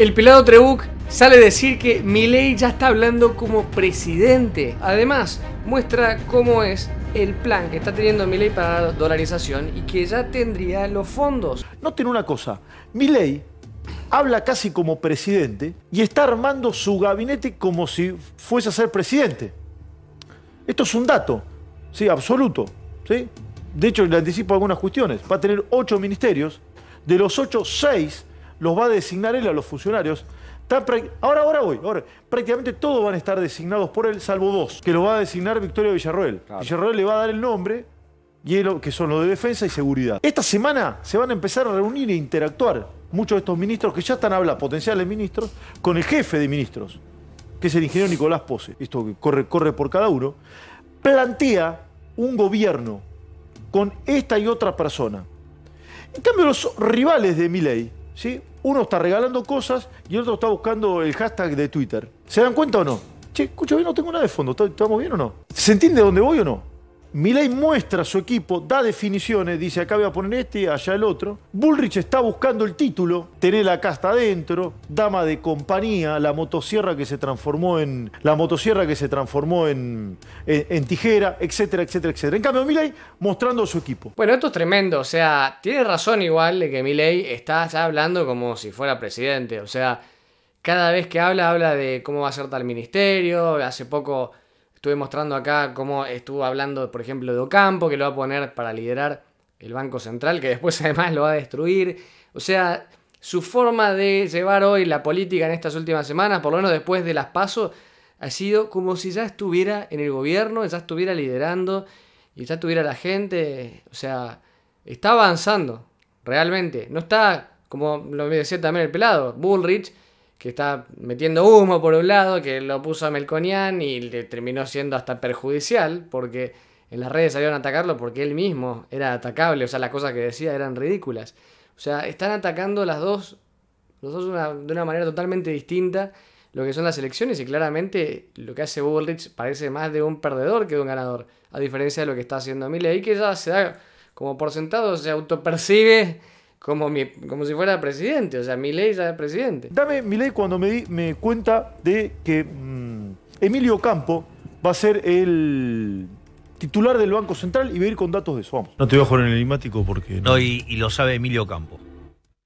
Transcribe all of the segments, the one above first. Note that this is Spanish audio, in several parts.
El pelado Trebuch sale a decir que Milei ya está hablando como presidente. Además, muestra cómo es el plan que está teniendo Milei para la dolarización y que ya tendría los fondos. Noten una cosa, Milei habla casi como presidente y está armando su gabinete como si fuese a ser presidente. Esto es un dato, sí, absoluto, ¿sí? De hecho, le anticipo algunas cuestiones. Va a tener ocho ministerios, de los ocho, seis los va a designar él a los funcionarios. Ahora, ahora voy. Ahora, prácticamente todos van a estar designados por él, salvo dos, que los va a designar Victoria Villarroel. Villarroel le va a dar el nombre, que son los de defensa y seguridad. Esta semana se van a empezar a reunir e interactuar muchos de estos ministros que ya están hablando, potenciales ministros, con el jefe de ministros, que es el ingeniero Nicolás Pose. Esto que corre, corre por cada uno. Plantea un gobierno con esta y otra persona. En cambio, los rivales de Miley... ¿sí? uno está regalando cosas y el otro está buscando el hashtag de Twitter. ¿Se dan cuenta o no? Che, escucha, no tengo nada de fondo, ¿estamos bien o no? ¿Se entiende dónde voy o no? Milei muestra su equipo, da definiciones, dice acá voy a poner este, allá el otro. Bullrich está buscando el título, tener la casta adentro, dama de compañía, la motosierra que se transformó en. la motosierra que se transformó en, en, tijera, etcétera, etcétera, etcétera. En cambio, Milei mostrando su equipo. Bueno, esto es tremendo. O sea, tiene razón igual de que Milei está ya hablando como si fuera presidente. O sea, cada vez que habla, habla de cómo va a ser tal ministerio. Hace poco Estuve mostrando acá cómo estuvo hablando, por ejemplo, de Ocampo, que lo va a poner para liderar el Banco Central, que después además lo va a destruir. O sea, su forma de llevar hoy la política en estas últimas semanas, por lo menos después de las pasos, ha sido como si ya estuviera en el gobierno, ya estuviera liderando y ya estuviera la gente. O sea, está avanzando, realmente. No está, como lo decía también el pelado, Bullrich que está metiendo humo por un lado, que lo puso a Melconian y le terminó siendo hasta perjudicial, porque en las redes salieron a atacarlo porque él mismo era atacable, o sea, las cosas que decía eran ridículas. O sea, están atacando las dos, los dos de una manera totalmente distinta lo que son las elecciones y claramente lo que hace Bullrich parece más de un perdedor que de un ganador, a diferencia de lo que está haciendo Milley, que ya se da como por sentado, se autopercibe como, si fuera presidente. O sea, ley ya es presidente. Dame mi ley cuando me, di, me cuenta de que mm, Emilio Campo va a ser el titular del Banco Central y va a ir con datos de eso. Vamos. No te voy a poner en el enigmático porque... No, y, y, lo sabe Emilio Campo.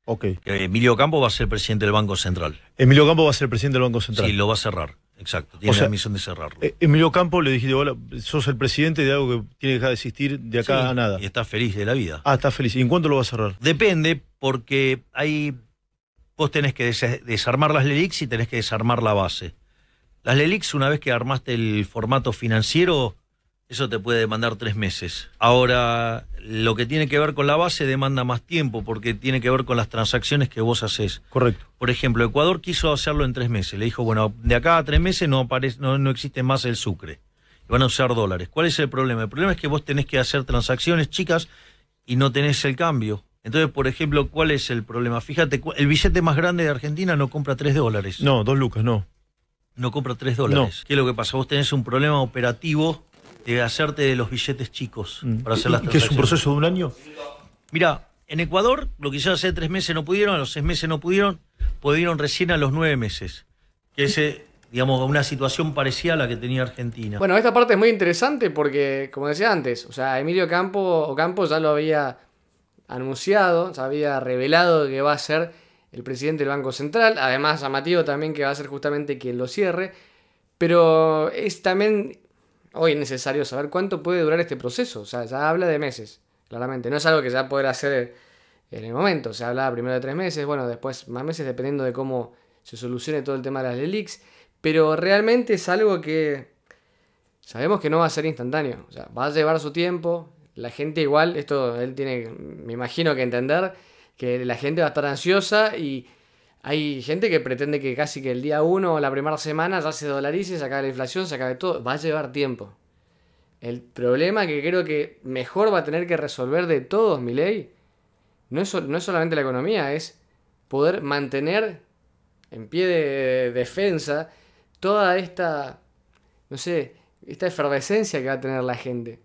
Ok. Eh, Emilio Campo va a ser presidente del Banco Central. Emilio Campo va a ser presidente del Banco Central. Sí, lo va a cerrar. Exacto, tiene la misión de cerrarlo. Eh, Emilio Campo le dijiste, hola, sos el presidente de algo que tiene que dejar de existir de acá a nada. Y estás feliz de la vida. Ah, estás feliz. ¿Y en cuánto lo vas a cerrar? Depende, porque hay. Vos tenés que desarmar las LELIX y tenés que desarmar la base. Las LELIX, una vez que armaste el formato financiero, eso te puede demandar tres meses. Ahora, lo que tiene que ver con la base demanda más tiempo porque tiene que ver con las transacciones que vos haces. Correcto. Por ejemplo, Ecuador quiso hacerlo en tres meses. Le dijo, bueno, de acá a tres meses no, aparece, no, existe más el sucre. van a usar dólares. ¿Cuál es el problema? El problema es que vos tenés que hacer transacciones chicas y no tenés el cambio. Entonces, por ejemplo, ¿cuál es el problema? Fíjate, el billete más grande de Argentina no compra tres dólares. No, dos lucas, no. No compra tres dólares. ¿Qué es lo que pasa? Vos tenés un problema operativo de hacerte los billetes chicos mm. para hacer las ¿Y, ¿Qué es un proceso de un año? Mira, en Ecuador lo que ya hace tres meses no pudieron, a los seis meses no pudieron, pudieron recién a los nueve meses. Que ese, eh, digamos, una situación parecida a la que tenía Argentina. Bueno, esta parte es muy interesante porque, como decía antes, o sea, Emilio Campo, ya lo había anunciado, ya había revelado que va a ser el presidente del Banco Central, además a Matío también que va a ser justamente quien lo cierre, pero es también Hoy es necesario saber cuánto puede durar este proceso. O sea, ya habla de meses, claramente. No es algo que ya poder hacer en el momento. Se habla primero de tres meses, bueno, después más meses, dependiendo de cómo se solucione todo el tema de las leaks. Pero realmente es algo que sabemos que no va a ser instantáneo. O sea, va a llevar su tiempo. La gente igual, esto él tiene, me imagino que entender, que la gente va a estar ansiosa y hay gente que pretende que casi que el día uno o la primera semana ya se dolarice, se acabe la inflación, se acabe todo. Va a llevar tiempo. El problema que creo que mejor va a tener que resolver de todos, mi ley, no es, no es solamente la economía, es poder mantener en pie de defensa toda esta, no sé, esta efervescencia que va a tener la gente.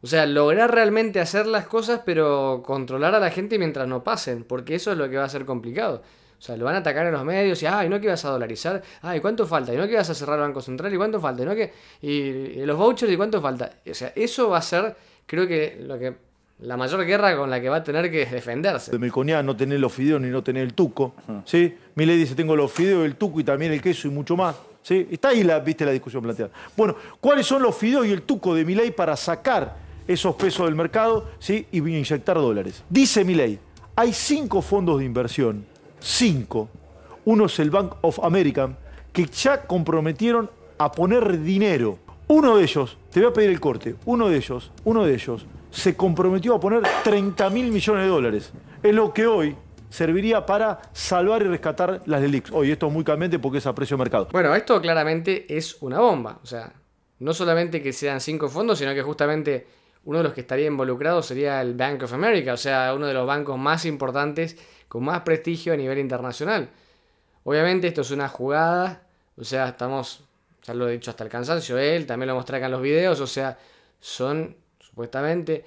O sea, lograr realmente hacer las cosas, pero controlar a la gente mientras no pasen, porque eso es lo que va a ser complicado. O sea, lo van a atacar en los medios y, ay, no que ibas a dolarizar, ay, ¿cuánto falta? Y no que vas a cerrar el Banco Central y cuánto falta, y no que, y, los vouchers y cuánto falta. O sea, eso va a ser, creo que lo que la mayor guerra con la que va a tener que defenderse. De mi no tener los fideos ni no tener el tuco. ¿sí? Mi ley dice, tengo los fideos, el tuco y también el queso y mucho más. ¿sí? Está ahí la, ¿viste, la discusión planteada. Bueno, ¿cuáles son los fideos y el tuco de mi para sacar esos pesos del mercado ¿sí? y inyectar dólares? Dice mi hay cinco fondos de inversión cinco. Uno es el Bank of America, que ya comprometieron a poner dinero. Uno de ellos, te voy a pedir el corte, uno de ellos, uno de ellos, se comprometió a poner 30 mil millones de dólares. Es lo que hoy serviría para salvar y rescatar las delix. Hoy esto es muy caliente porque es a precio de mercado. Bueno, esto claramente es una bomba. O sea, no solamente que sean cinco fondos, sino que justamente uno de los que estaría involucrado sería el Bank of America, o sea, uno de los bancos más importantes con más prestigio a nivel internacional. Obviamente esto es una jugada, o sea, estamos, ya lo he dicho hasta el cansancio, él también lo mostra acá en los videos, o sea, son supuestamente,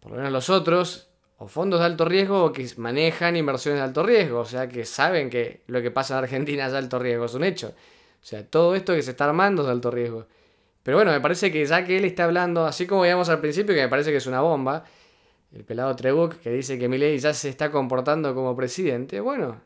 por lo menos los otros, o fondos de alto riesgo o que manejan inversiones de alto riesgo, o sea, que saben que lo que pasa en Argentina es alto riesgo, es un hecho. O sea, todo esto que se está armando es de alto riesgo. Pero bueno, me parece que ya que él está hablando, así como veíamos al principio, que me parece que es una bomba, el pelado Trebuch que dice que Milei ya se está comportando como presidente, bueno,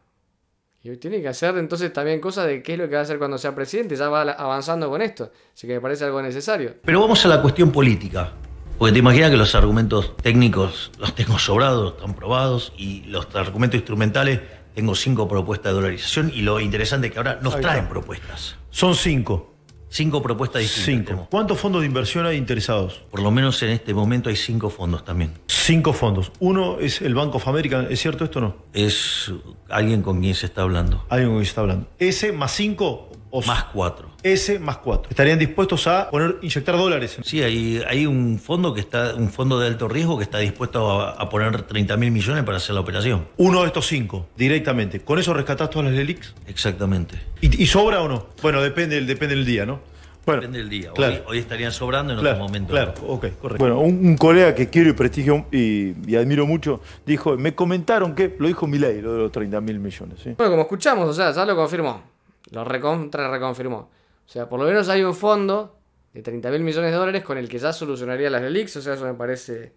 y tiene que hacer entonces también cosas de qué es lo que va a hacer cuando sea presidente, ya va avanzando con esto, así que me parece algo necesario. Pero vamos a la cuestión política. Porque te imaginas que los argumentos técnicos los tengo sobrados, están probados, y los argumentos instrumentales tengo cinco propuestas de dolarización, y lo interesante es que ahora nos traen propuestas. Son cinco. Cinco propuestas distintas. Cinco. ¿Cuántos fondos de inversión hay interesados? Por lo menos en este momento hay cinco fondos también. Cinco fondos. Uno es el Banco of America, ¿es cierto esto o no? Es alguien con quien se está hablando. Alguien con quien se está hablando. ¿Ese más cinco más cuatro. s más cuatro. Estarían dispuestos a poner, inyectar dólares. Sí, hay, hay un fondo que está, un fondo de alto riesgo que está dispuesto a, poner 30 mil millones para hacer la operación. Uno de estos cinco, directamente. ¿Con eso rescatás todas las LELIX? Exactamente. ¿Y, sobra o no? Bueno, depende, depende del día, ¿no? Depende del día. Hoy, estarían sobrando en otro momento. Claro, ok, correcto. Bueno, un, colega que quiero y prestigio y, admiro mucho dijo: Me comentaron que, lo dijo Milei, lo de los 30 mil millones. Bueno, como escuchamos, o sea, ya lo confirmó. Lo recontra reconfirmó. O sea, por lo menos hay un fondo de 30 mil millones de dólares con el que ya solucionaría las Lelix. O sea, eso me parece,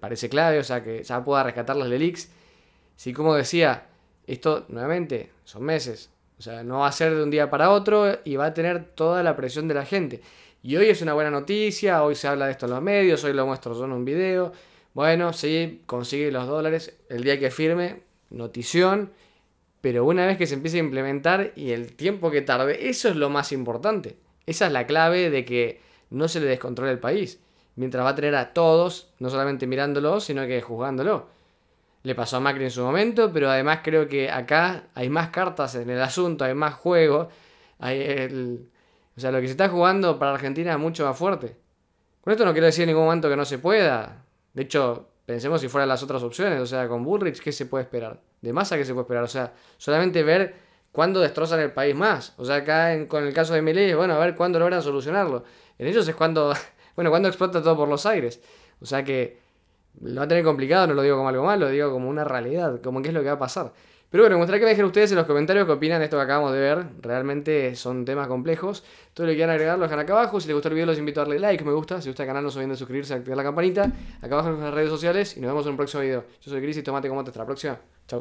parece clave. O sea, que ya pueda rescatar las Lelix. Si, como decía, esto nuevamente son meses. O sea, no va a ser de un día para otro y va a tener toda la presión de la gente. Y hoy es una buena noticia, hoy se habla de esto en los medios, hoy lo muestro yo en un video. Bueno, si consigue los dólares el día que firme, notición. Pero una vez que se empiece a implementar y el tiempo que tarde, eso es lo más importante. Esa es la clave de que no se le descontrole el país. Mientras va a tener a todos, no solamente mirándolo, sino que juzgándolo. Le pasó a Macri en su momento, pero además creo que acá hay más cartas en el asunto, hay más juego Hay el... O sea, lo que se está jugando para Argentina es mucho más fuerte. Con esto no quiero decir en ningún momento que no se pueda. De hecho, Pensemos si fueran las otras opciones, o sea, con Bullrich, ¿qué se puede esperar? De masa ¿qué se puede esperar? O sea, solamente ver cuándo destrozan el país más. O sea, acá con el caso de Milei, bueno, a ver cuándo logran solucionarlo. En ellos es cuando, bueno, cuando explota todo por los aires. O sea que lo va a tener complicado, no lo digo como algo malo, lo digo como una realidad, como qué es lo que va a pasar. Pero bueno, me gustaría que me dejen ustedes en los comentarios qué opinan de esto que acabamos de ver. Realmente son temas complejos. Todo lo que quieran agregar lo dejan acá abajo. Si les gustó el video, los invito a darle like, me gusta. Si gusta el canal, no se olviden de suscribirse, activar la campanita. Acá abajo en nuestras redes sociales y nos vemos en un próximo video. Yo soy Cris y tomate como hasta la próxima. Chau.